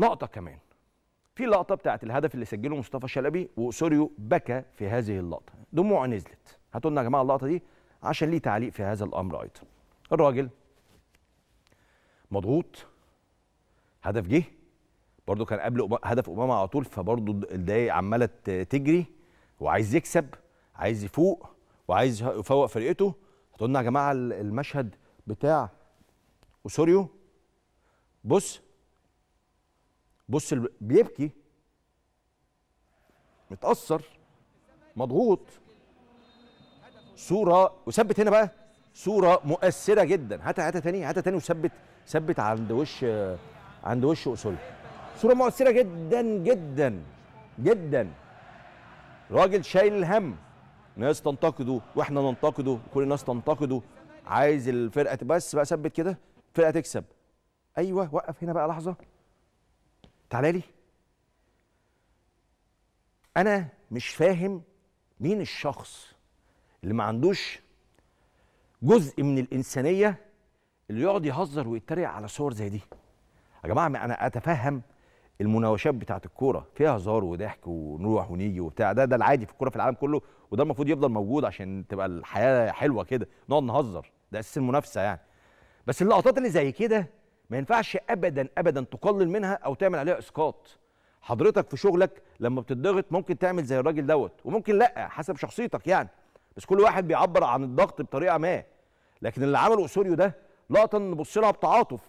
لقطه كمان في لقطه بتاعت الهدف اللي سجله مصطفى شلبي وسوريو بكى في هذه اللقطه دموعه نزلت هاتوا لنا يا جماعه اللقطه دي عشان ليه تعليق في هذا الامر ايضا الراجل مضغوط هدف جه برضه كان قبل هدف امام على طول فبرضه الدقايق عماله تجري وعايز يكسب عايز يفوق وعايز يفوق فرقته هتقولنا يا جماعه المشهد بتاع وسوريو بص بص بيبكي متأثر مضغوط صورة وثبت هنا بقى صورة مؤثرة جدا هات هاتها تاني هاتها تاني وثبت ثبت عند وش عند وش أصول صورة مؤثرة جدا جدا جدا راجل شايل الهم ناس تنتقده واحنا ننتقده كل الناس تنتقده عايز الفرقة بس بقى ثبت كده الفرقة تكسب ايوه وقف هنا بقى لحظة تعالى لي انا مش فاهم مين الشخص اللي ما عندوش جزء من الانسانيه اللي يقعد يهزر ويتريق على صور زي دي يا جماعه انا اتفهم المناوشات بتاعه الكوره فيها هزار وضحك ونروح ونيجي وبتاع ده ده العادي في الكوره في العالم كله وده المفروض يفضل موجود عشان تبقى الحياه حلوه كده نقعد نهزر ده اساس المنافسه يعني بس اللقطات اللي زي كده ما ينفعش ابدا ابدا تقلل منها او تعمل عليها اسقاط حضرتك في شغلك لما بتضغط ممكن تعمل زي الراجل دوت وممكن لا حسب شخصيتك يعني بس كل واحد بيعبر عن الضغط بطريقه ما لكن اللي عمله اسوريو ده لقطه نبص لها بتعاطف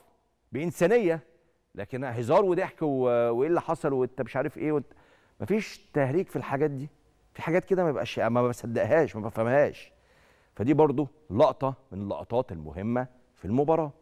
بانسانيه لكن هزار وضحك وايه اللي حصل وانت مش عارف ايه وانت مفيش تهريج في الحاجات دي في حاجات كده ما يبقاش ما بصدقهاش ما بفهمهاش فدي برضو لقطه من اللقطات المهمه في المباراه